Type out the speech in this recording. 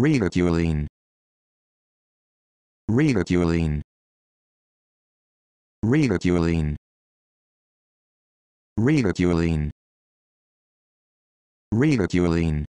ridiculing ridiculing ridiculing ridiculing ridiculing